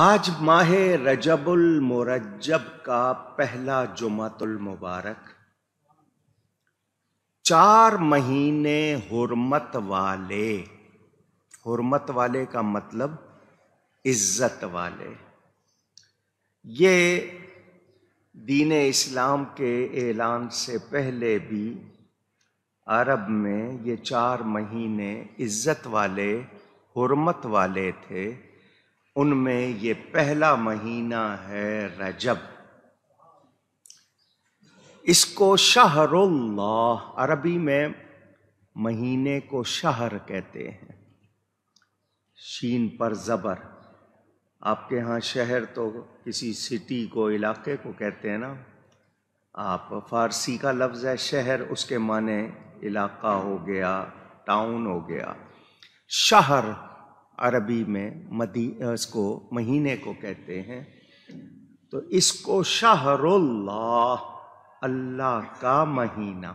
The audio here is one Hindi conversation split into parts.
आज माह रजबुल मुरजब का पहला जुमातुल मुबारक चार महीने हुरमत वाले हुरमत वाले का मतलब इज्जत वाले ये दीन इस्लाम के ऐलान से पहले भी अरब में ये चार महीने इज्जत वाले हुरमत वाले थे उनमें ये पहला महीना है रजब इसको शहरुल्लाह अरबी में महीने को शहर कहते हैं शीन पर ज़बर आपके यहाँ शहर तो किसी सिटी को इलाके को कहते हैं ना आप फारसी का लफ्ज़ है शहर उसके माने इलाका हो गया टाउन हो गया शहर अरबी में मदी इसको महीने को कहते हैं तो इसको शाहरुल्लाह अल्लाह का महीना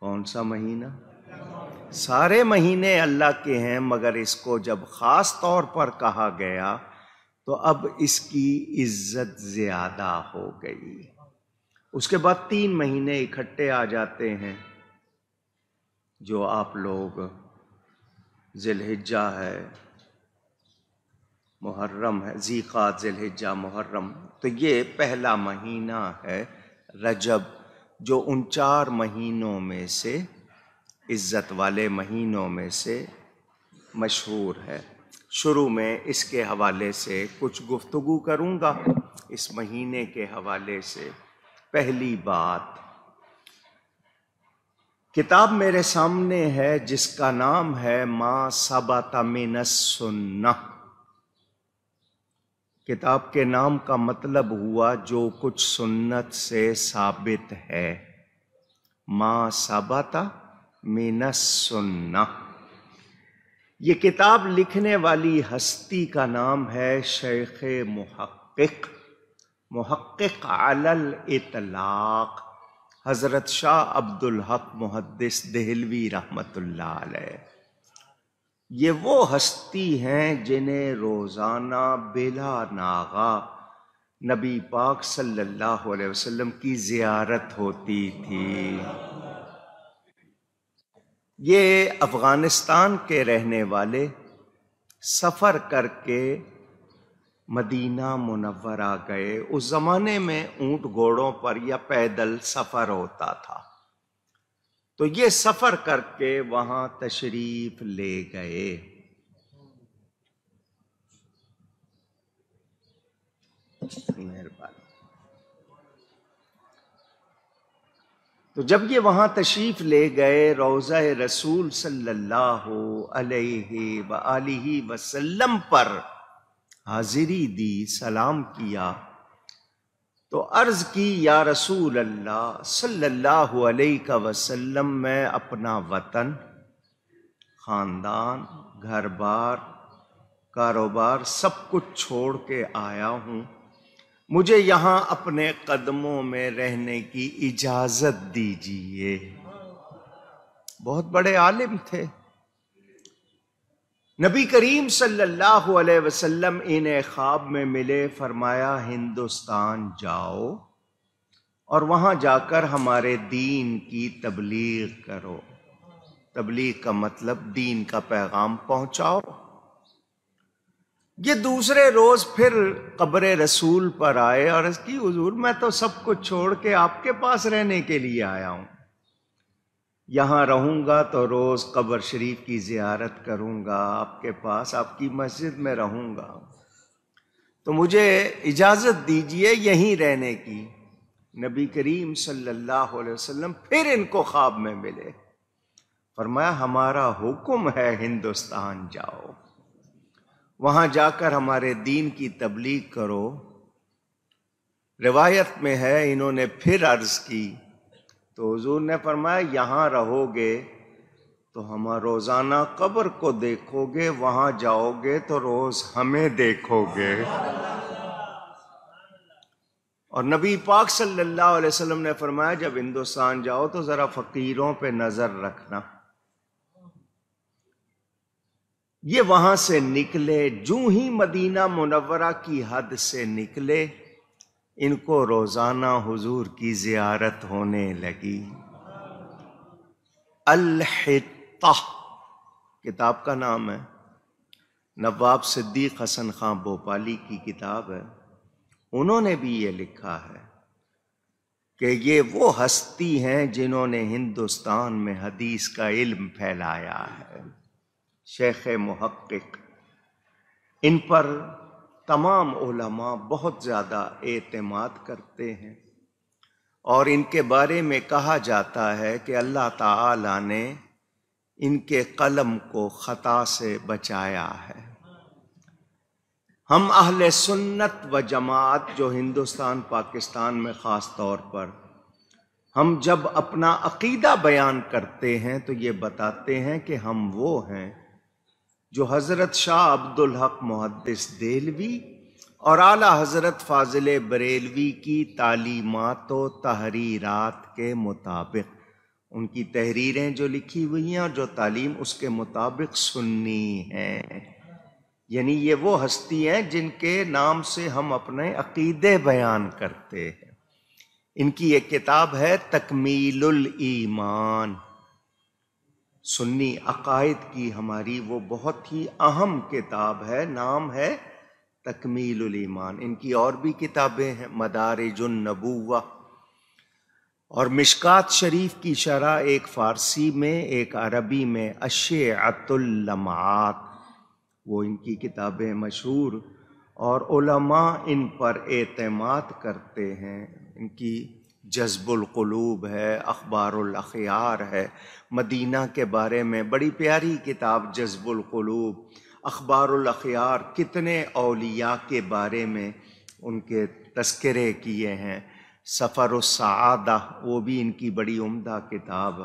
कौन सा महीना सारे महीने अल्लाह के हैं मगर इसको जब ख़ास तौर पर कहा गया तो अब इसकी इज्जत ज़्यादा हो गई उसके बाद तीन महीने इकट्ठे आ जाते हैं जो आप लोग जिलहिजा है मुहर्रम है जीक़ा जिलहिजा मुहर्रम तो ये पहला महीना है रजब जो उन चार महीनों में से इज़्ज़त वाले महीनों में से मशहूर है शुरू में इसके हवाले से कुछ गुफ्तगु करूँगा इस महीने के हवाले से पहली बात किताब मेरे सामने है जिसका नाम है माँ सबातमिन सुन्ना किताब के नाम का मतलब हुआ जो कुछ सुन्नत से साबित है माँ सबाता मिनस सुन्ना ये किताब लिखने वाली हस्ती का नाम है शेख मुहक्क मुहक्क अलल इतलाक़ हज़रत शाह अब्दुल हक मुहदस दहलवी रहमतुल्लाह ये वो हस्ती हैं जिन्हें रोज़ाना बेला नागा नबी पाक सल्लल्लाहु अलैहि वसल्लम की ज़ियारत होती थी ये अफ़गानिस्तान के रहने वाले सफ़र करके मदीना मुनवर आ गए उस ज़माने में ऊंट घोड़ों पर या पैदल सफ़र होता था तो ये सफ़र करके वहां तशरीफ़ ले गए मेहरबानी तो जब ये वहां तशरीफ़ ले गए रोज़ा रसूल सल्लल्लाहु अलैहि वसल्लम पर हाजिरी दी सलाम किया तो अर्ज़ की या रसूल अल्लाह सल्लल्लाहु अलैहि वसल्लम मैं अपना वतन ख़ानदान घर बार कारोबार सब कुछ छोड़ के आया हूँ मुझे यहाँ अपने कदमों में रहने की इजाज़त दीजिए बहुत बड़े आलिम थे नबी करीम सल्लल्लाहु अलैहि वसल्लम इन्हें ख्वाब में मिले फरमाया हिंदुस्तान जाओ और वहाँ जाकर हमारे दीन की तबलीग करो तबलीग का मतलब दीन का पैगाम पहुँचाओ ये दूसरे रोज फिर कब्र रसूल पर आए और इसकी हजूर मैं तो सब कुछ छोड़ के आपके पास रहने के लिए आया हूँ यहाँ रहूँगा तो रोज़ कब्र शरीफ की ज़ियारत करूँगा आपके पास आपकी मस्जिद में रहूँगा तो मुझे इजाज़त दीजिए यहीं रहने की नबी करीम सल्लल्लाहु अलैहि वसल्लम फिर इनको ख्वाब में मिले फरमाया हमारा हुक्म है हिंदुस्तान जाओ वहाँ जाकर हमारे दीन की तबलीग करो रिवायत में है इन्होंने फिर अर्ज़ की तो हजूर ने फरमाया यहाँ रहोगे तो हम रोज़ाना कब्र को देखोगे वहाँ जाओगे तो रोज़ हमें देखोगे और नबी पाक सल्लल्लाहु अलैहि वसल्लम ने फरमाया जब हिंदुस्तान जाओ तो ज़रा फ़कीरों पे नज़र रखना ये वहाँ से निकले जू ही मदीना मुनवरा की हद से निकले इनको रोज़ाना हुजूर की ज़ियारत होने लगी अलहता किताब का नाम है नवाब सिद्दीक हसन खां भोपाली की किताब है उन्होंने भी ये लिखा है कि ये वो हस्ती हैं जिन्होंने हिंदुस्तान में हदीस का इल्म फैलाया है शेख महक़ इन पर तमाम उलमा बहुत ज़्यादा एतमाद करते हैं और इनके बारे में कहा जाता है कि अल्लाह ताला ने इनके कलम को ख़ता से बचाया है हम अहले सुन्नत व जमात जो हिंदुस्तान पाकिस्तान में ख़ास तौर पर हम जब अपना अकीदा बयान करते हैं तो ये बताते हैं कि हम वो हैं जो हज़रत शाह अब्दुल हक मुहदस देलवी और आला हज़रत फाजिल बरेलवी की तालीमत व तहरीरात के मुताबिक उनकी तहरीरें जो लिखी हुई हैं और जो तालीम उसके मुताबिक सुननी हैं यानी ये वो हस्ती हैं जिनके नाम से हम अपने अकीदे बयान करते हैं इनकी एक किताब है तकमील ईमान सुन्नी अकायद की हमारी वो बहुत ही अहम किताब है नाम है तकमील ईमान इनकी और भी किताबें हैं मदार मदारजुलनबूवा और मिशकात शरीफ की शरह एक फ़ारसी में एक अरबी में अशातुल्लमात वो इनकी किताबें मशहूर और उलमा इन पर एतमाद करते हैं इनकी जज्बुलूब है अखबार अखबारखियार है मदीना के बारे में बड़ी प्यारी किताब अखबार अखबारखियार कितने अलिया के बारे में उनके तस्करे किए हैं सफ़र सआदा वो भी इनकी बड़ी उम्दा किताब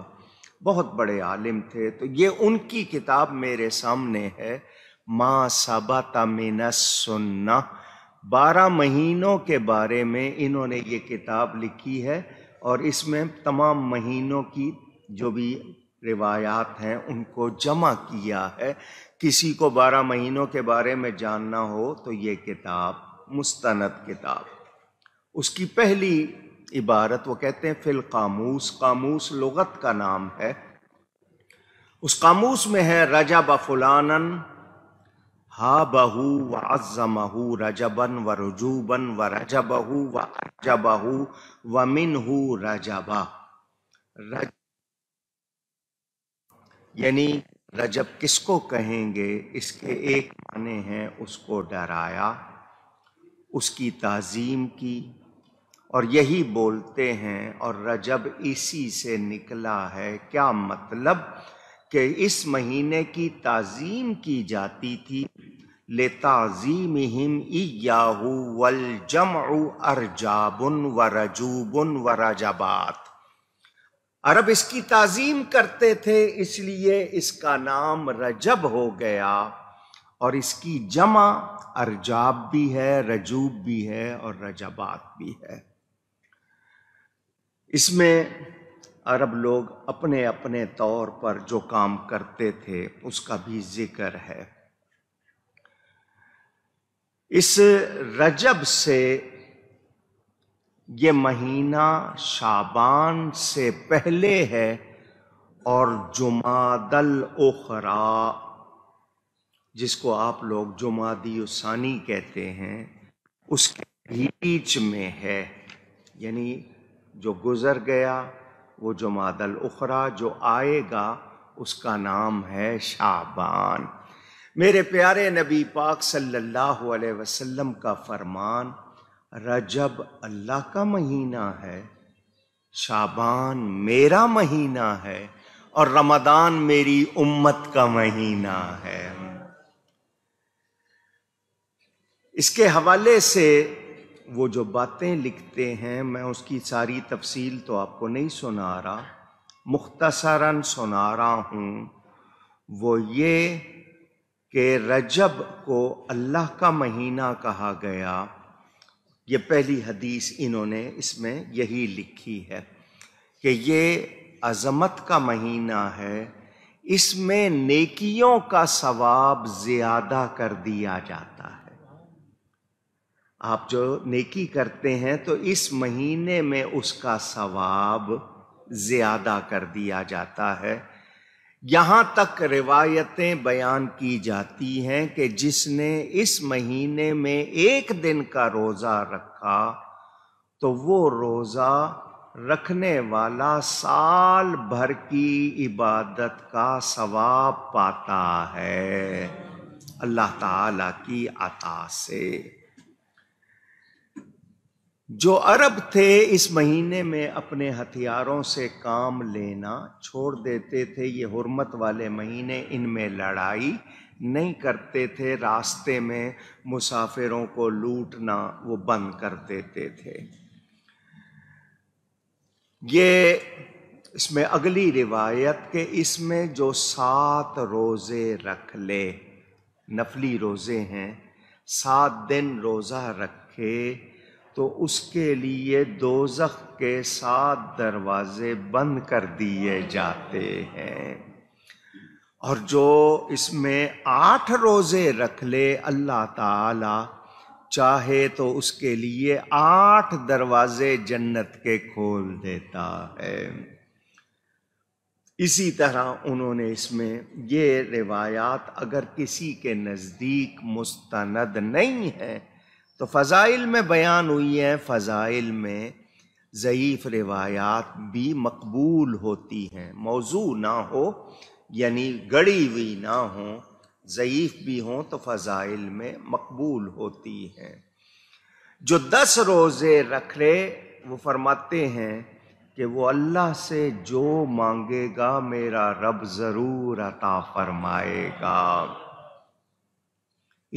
बहुत बड़े आलिम थे तो ये उनकी किताब मेरे सामने है माँ सबा तमिन सुन्ना बारह महीनों के बारे में इन्होंने ये किताब लिखी है और इसमें तमाम महीनों की जो भी रिवायात हैं उनको जमा किया है किसी को बारह महीनों के बारे में जानना हो तो ये किताब मुस्तनद किताब उसकी पहली इबारत वो कहते हैं फिल कामूस कामूस लगत का नाम है उस कामूस में है रजा बफुलानन बहु व अज़महु रजबन व रुजूबन व रजबहु व अजबहु व मिनहु रजबा रज यानी रजब किसको कहेंगे इसके एक माने हैं उसको डराया उसकी ताज़ीम की और यही बोलते हैं और रजब इसी से निकला है क्या मतलब कि इस महीने की ताज़ीम की जाती थी ले ताज़ीम हिम इयाहू वल जम अरजाबन व रजूबन व रजाबात अरब इसकी ताज़ीम करते थे इसलिए इसका नाम रजब हो गया और इसकी जमा अरजाब भी है रजूब भी है और रजाबात भी है इसमें अरब लोग अपने अपने तौर पर जो काम करते थे उसका भी जिक्र है इस रजब से ये महीना शाबान से पहले है और जुमादल ओखरा जिसको आप लोग जुमादी उसानी कहते हैं उसके बीच में है यानी जो गुजर गया वो जो मादल उखरा जो आएगा उसका नाम है शाबान मेरे प्यारे नबी पाक सल्लल्लाहु अलैहि वसल्लम का फरमान रजब अल्लाह का महीना है शाबान मेरा महीना है और रमदान मेरी उम्मत का महीना है इसके हवाले से वो जो बातें लिखते हैं मैं उसकी सारी तफसील तो आपको नहीं सुना रहा मुख्तसरा सुना रहा हूँ वो ये कि रजब को अल्लाह का महीना कहा गया ये पहली हदीस इन्होंने इसमें यही लिखी है कि ये अज़मत का महीना है इसमें नेकियों का सवाब ज़्यादा कर दिया जाता है आप जो नेकी करते हैं तो इस महीने में उसका सवाब ज़्यादा कर दिया जाता है यहाँ तक रिवायतें बयान की जाती हैं कि जिसने इस महीने में एक दिन का रोज़ा रखा तो वो रोज़ा रखने वाला साल भर की इबादत का सवाब पाता है अल्लाह ताला की अता से जो अरब थे इस महीने में अपने हथियारों से काम लेना छोड़ देते थे ये हरमत वाले महीने इनमें लड़ाई नहीं करते थे रास्ते में मुसाफिरों को लूटना वो बंद कर देते थे ये इसमें अगली रिवायत के इसमें जो सात रोज़े रख ले नफली रोज़े हैं सात दिन रोज़ा रखे तो उसके लिए दोजख के सात दरवाजे बंद कर दिए जाते हैं और जो इसमें आठ रोज़े रख ले अल्लाह ताला चाहे तो उसके लिए आठ दरवाजे जन्नत के खोल देता है इसी तरह उन्होंने इसमें ये रिवायात अगर किसी के नज़दीक मुस्तनद नहीं है तो फ़ज़ाइल में बयान हुई है फ़ज़ाइल में ज़यीफ़ रिवायात भी मकबूल होती हैं मौजू ना हो यानी गड़ी हुई ना हो ज़यीफ़ भी हों तो फ़ज़ाइल में मकबूल होती हैं जो दस रोज़े रख ले वो फरमाते हैं कि वो अल्लाह से जो मांगेगा मेरा रब ज़रूर अता फरमाएगा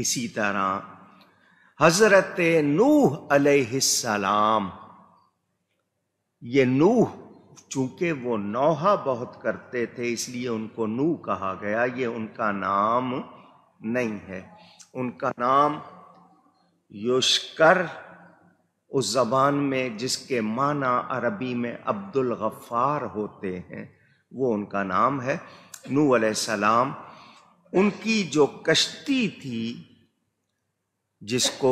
इसी तरह हजरत नूह अलैहिस्सलाम ये नूह चूंकि वो नौहा बहुत करते थे इसलिए उनको नूह कहा गया ये उनका नाम नहीं है उनका नाम योशकर उस जबान में जिसके माना अरबी में अब्दुल गफ़ार होते हैं वो उनका नाम है नू सलाम उनकी जो कश्ती थी जिसको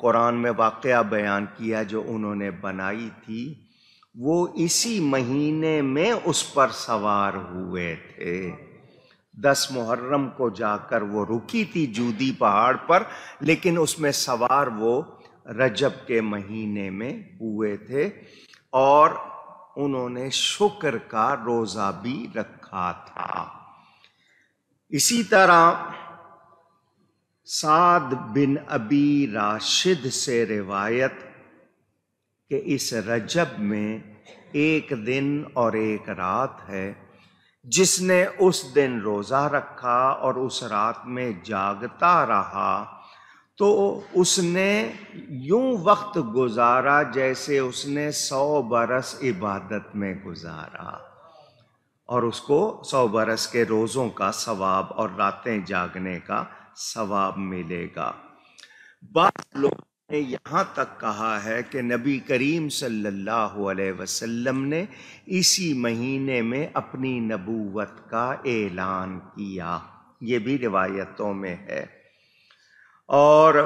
कुरान में वाक़ बयान किया जो उन्होंने बनाई थी वो इसी महीने में उस पर सवार हुए थे दस मुहर्रम को जाकर वो रुकी थी जूदी पहाड़ पर लेकिन उसमें सवार वो रजब के महीने में हुए थे और उन्होंने शुक्र का रोज़ा भी रखा था इसी तरह साद बिन अबी राशिद से रिवायत के इस रजब में एक दिन और एक रात है जिसने उस दिन रोज़ा रखा और उस रात में जागता रहा तो उसने यूं वक्त गुजारा जैसे उसने सौ बरस इबादत में गुजारा और उसको सौ बरस के रोज़ों का सवाब और रातें जागने का सवाब मिलेगा बाद लोग ने यहाँ तक कहा है कि नबी करीम सल्लल्लाहु अलैहि वसल्लम ने इसी महीने में अपनी नबूवत का ऐलान किया ये भी रिवायतों में है और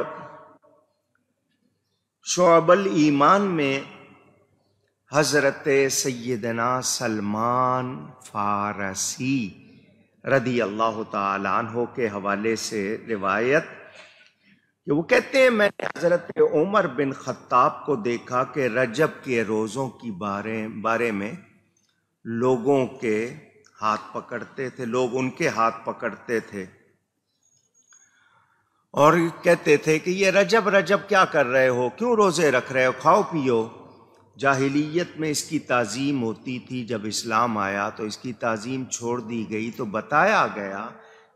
शोबल ईमान में हज़रत सैदना सलमान फारसी रदी अल्लाह तहो के हवाले से रिवायत कि वो कहते हैं मैंने हज़रत उमर बिन ख़त्ताब को देखा कि रजब के रोज़ों की बारे बारे में लोगों के हाथ पकड़ते थे लोग उनके हाथ पकड़ते थे और कहते थे कि ये रजब रजब क्या कर रहे हो क्यों रोज़े रख रहे हो खाओ पियो जाहिलियत में इसकी तज़ीम होती थी जब इस्लाम आया तो इसकी तज़ीम छोड़ दी गई तो बताया गया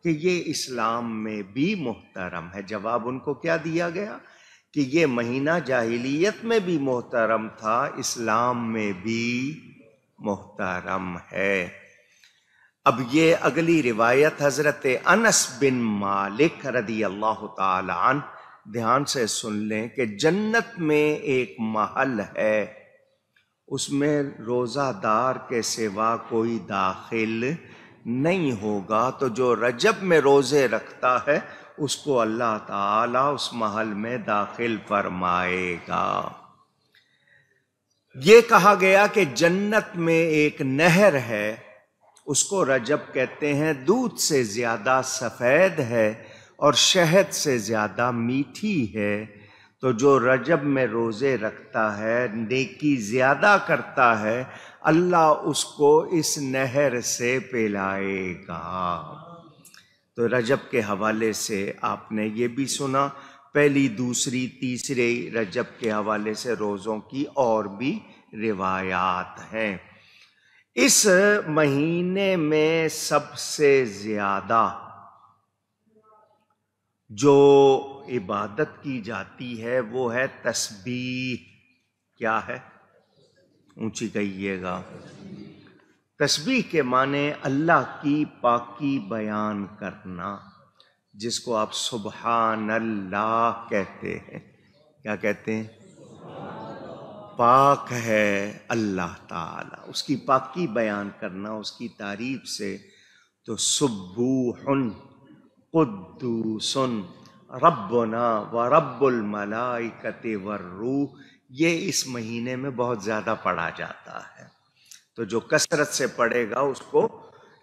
कि ये इस्लाम में भी मोहतरम है जवाब उनको क्या दिया गया कि ये महीना जाहिलियत में भी मोहतरम था इस्लाम में भी मोहतरम है अब ये अगली रिवायत हज़रत अनस बिन मालिक रदी अल्लाह तन ध्यान से सुन लें कि जन्नत में एक महल है उसमें रोज़ादार के सिवा कोई दाखिल नहीं होगा तो जो रजब में रोज़े रखता है उसको अल्लाह ताला उस महल में दाखिल फरमाएगा ये कहा गया कि जन्नत में एक नहर है उसको रजब कहते हैं दूध से ज़्यादा सफ़ेद है और शहद से ज़्यादा मीठी है तो जो रजब में रोज़े रखता है नेकी ज़्यादा करता है अल्लाह उसको इस नहर से पिलाएगा तो रजब के हवाले से आपने ये भी सुना पहली दूसरी तीसरे रजब के हवाले से रोज़ों की और भी रिवायात हैं इस महीने में सबसे ज़्यादा जो इबादत की जाती है वो है तस्बी क्या है ऊंची कहिएगा तस्बी के माने अल्लाह की पाकी बयान करना जिसको आप सुबहान अल्लाह कहते हैं क्या कहते हैं पाक है अल्लाह ताला उसकी पाकी बयान करना उसकी तारीफ से तो सुबूहन कुन रबना व रब्बुल मलाइकते व रूह ये इस महीने में बहुत ज़्यादा पढ़ा जाता है तो जो कसरत से पढ़ेगा उसको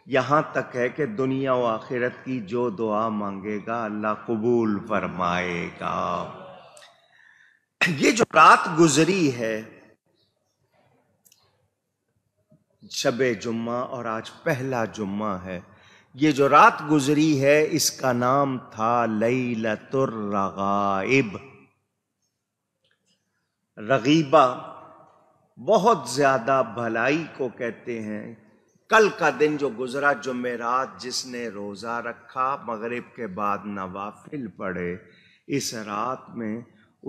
यहाँ तक है कि दुनिया व आखिरत की जो दुआ मांगेगा अल्लाह कबूल फरमाएगा ये जो रात गुजरी है शब जुम्मा और आज पहला जुम्मा है ये जो रात गुजरी है इसका नाम था लई लतुर्रगाइब रगीबा बहुत ज़्यादा भलाई को कहते हैं कल का दिन जो गुजरा जुमेरात जिसने रोज़ा रखा मगरिब के बाद नवाफिल पड़े इस रात में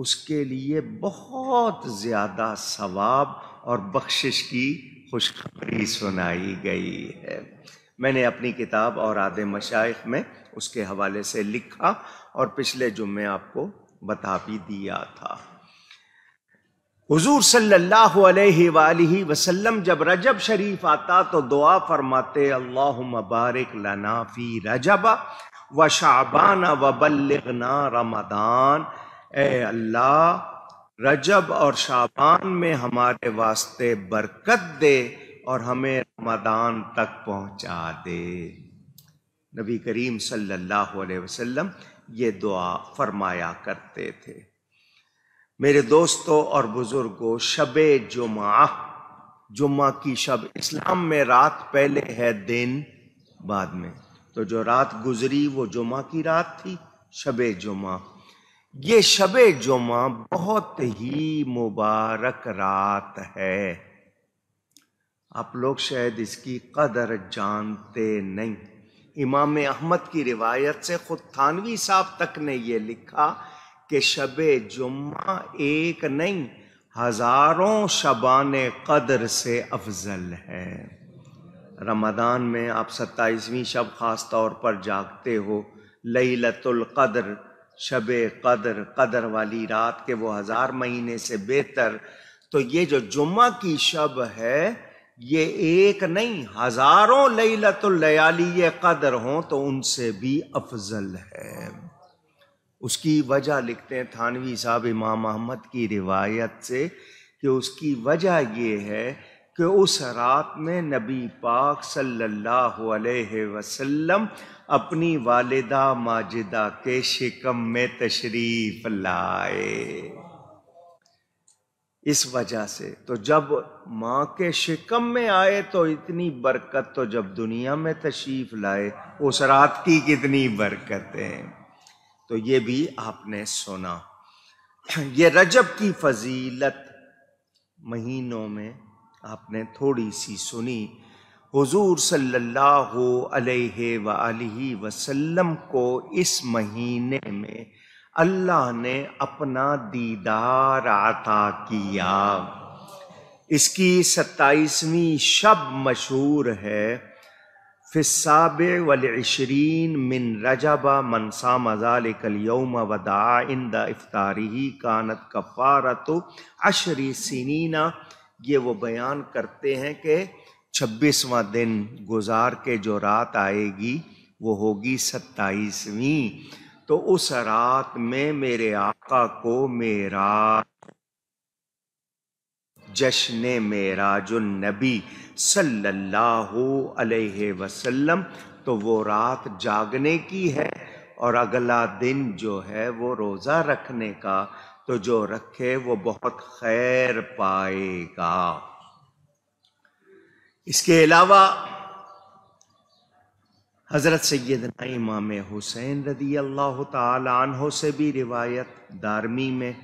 उसके लिए बहुत ज़्यादा सवाब और बख्शिश की खुशखबरी सुनाई गई है मैंने अपनी किताब और आदे मशाइ में उसके हवाले से लिखा और पिछले जुम्मे आपको बता भी दिया था हुजूर सल्लल्लाहु जब रजब शरीफ आता तो दुआ फरमाते अल्लाह मबारक लना फी रजब व शाबाना व बल्लना रमदान ए अल्लाह रजब और शाबान में हमारे वास्ते बरकत दे और हमें रमदान तक पहुंचा दे नबी करीम सल्लल्लाहु अलैहि वसल्लम ये दुआ फरमाया करते थे मेरे दोस्तों और बुज़ुर्गों शब जुमा जुम्मा की शब इस्लाम में रात पहले है दिन बाद में तो जो रात गुजरी वो जुमा की रात थी शब जुमा ये शब जुमा बहुत ही मुबारक रात है आप लोग शायद इसकी कदर जानते नहीं इमाम अहमद की रिवायत से ख़ुद थानवी साहब तक ने यह लिखा कि शब जुम्मा एक नहीं हज़ारों शबान कदर से अफजल है रमदान में आप सत्ताईसवीं शब ख़ास तौर पर जागते हो लई कदर शब कदर कदर वाली रात के वो हज़ार महीने से बेहतर तो ये जो जुम्मा की शब है ये एक नहीं हजारों लयाली ये कदर हों तो उनसे भी अफजल है उसकी वजह लिखते हैं थानवी साहब इमाम अहमद की रिवायत से कि उसकी वजह ये है कि उस रात में नबी पाक सल्लल्लाहु अलैहि वसल्लम अपनी वालिदा माजिदा के शिकम में तशरीफ़ लाए इस वजह से तो जब माँ के शिकम में आए तो इतनी बरकत तो जब दुनिया में तशीफ लाए उस रात की कितनी बरकतें तो ये भी आपने सुना ये रजब की फजीलत महीनों में आपने थोड़ी सी सुनी हुजूर सल्लल्लाहु अलैहि वसल्लम को इस महीने में अल्लाह ने अपना दीदार आता किया इसकी सत्ताईसवीं शब मशहूर है फ़िसाब वलशरीन मिन रजबा मनसा मजाल यौम वदा द इफ्तारी कानत कफ़ारत अशरी सीनीना ये वो बयान करते हैं कि छब्बीसवा दिन गुजार के जो रात आएगी वो होगी सत्ताईसवीं तो उस रात में मेरे आका को मेरा जश्न मेरा जो नबी सल्लल्लाहु अलैहि वसल्लम तो वो रात जागने की है और अगला दिन जो है वो रोज़ा रखने का तो जो रखे वो बहुत खैर पाएगा इसके अलावा हज़रत सैदना इमाम हुसैन रदी अल्लाह तहों से भी रिवायत दारमी में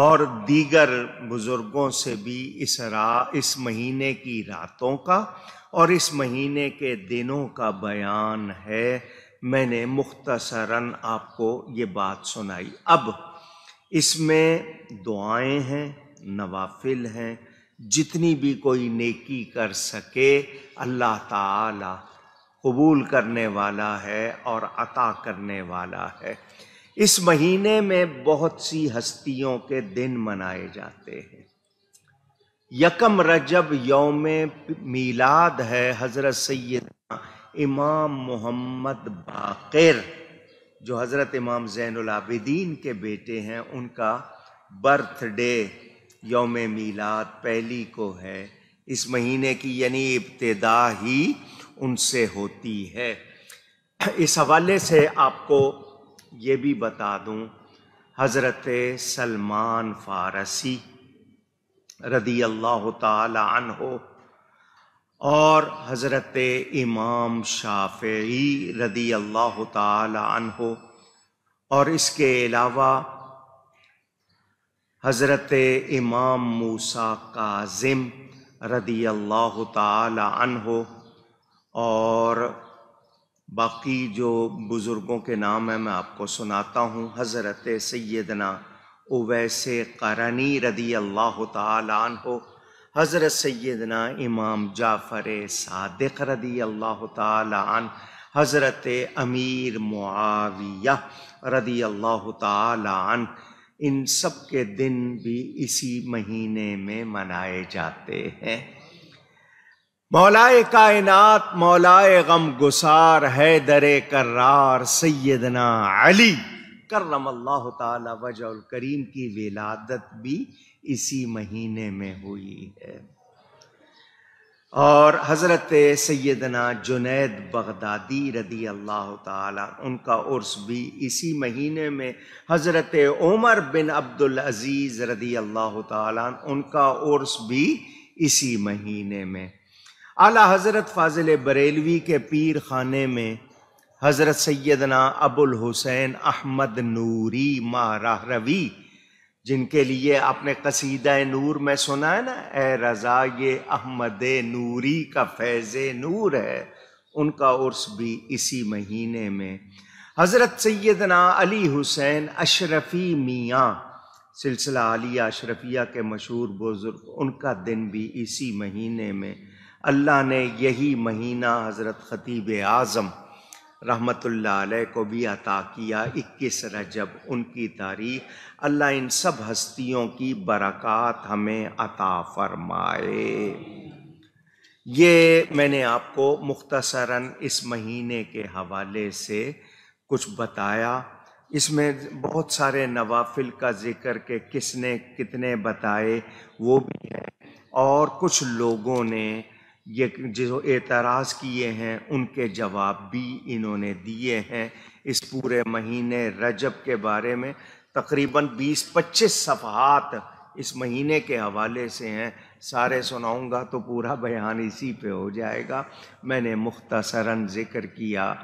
और दीगर बुज़ुर्गों से भी इस रा इस महीने की रातों का और इस महीने के दिनों का बयान है मैंने मुख्तसरा आपको ये बात सुनाई अब इसमें दुआएँ हैं नवाफिल हैं जितनी भी कोई नेकी कर सके अल्लाह ताला कबूल करने वाला है और अता करने वाला है इस महीने में बहुत सी हस्तियों के दिन मनाए जाते हैं यकम रजब योम मीलाद है हज़रत सैद इमाम मोहम्मद बाकर जो हज़रत इमाम ज़ैनआबिदीन के बेटे हैं उनका बर्थडे योम मीलाद पहली को है इस महीने की यानी इब्तदा ही उनसे होती है इस हवाले से आपको ये भी बता दूं हज़रत सलमान फ़ारसी रदी अल्लाह तहो और हज़रत इमाम शाफी रदी अल्लाह तहो और इसके अलावा हज़रत इमाम मूसा काजिम रदी अल्लाह तहो और बाकी जो बुज़ुर्गों के नाम हैं मैं आपको सुनाता हूँ हज़रत सैदना उवैस करनी रदी अल्लाह तन हो हज़रत सैदना इमाम जाफ़र सादिक रदी अल्लाह तन हज़रत अमीर मुआविया रदी अल्लाह तन इन सब के दिन भी इसी महीने में मनाए जाते हैं मौलाए कायनात मौलाए गम गुसार है दरे करार सैदना अली करम अल्लाह तजल करीम की विलादत भी इसी महीने में हुई है और हज़रत सैदना जुनैद बगदादी रदी अल्लाह ताला उनका उर्स भी इसी महीने में हज़रत उमर बिन अब्दुल अजीज़ रदी अल्लाह ताला उनका उर्स भी इसी महीने में आला हज़रत फाजिल बरेलवी के पीर खाने में हज़रत सैदना अबुल हुसैन अहमद नूरी माहरवी जिनके लिए आपने कसीद नूर में सुना है ना ए रज़ा ये अहमद नूरी का फैज़ नूर है उनका उर्स भी इसी महीने में हज़रत सैदना अली हुसैन अशरफ़ी मियाँ सिलसिला अली अशरफिया के मशहूर बुज़ुर्ग उनका दिन भी इसी महीने में अल्लाह ने यही महीना हज़रत ख़तीब आज़म रहमतुल्लाह अलैह को भी अता किया इक्कीस रजब उनकी तारीख अल्लाह इन सब हस्तियों की बरक़ात हमें अता फरमाए ये मैंने आपको मुख्तसरन इस महीने के हवाले से कुछ बताया इसमें बहुत सारे नवाफिल का ज़िक्र के किसने कितने बताए वो भी है और कुछ लोगों ने ये जो एतराज़ किए हैं उनके जवाब भी इन्होंने दिए हैं इस पूरे महीने रजब के बारे में तकरीबन 20-25 सफ़ात इस महीने के हवाले से हैं सारे सुनाऊंगा तो पूरा बयान इसी पे हो जाएगा मैंने मुख्तसरन ज़िक्र किया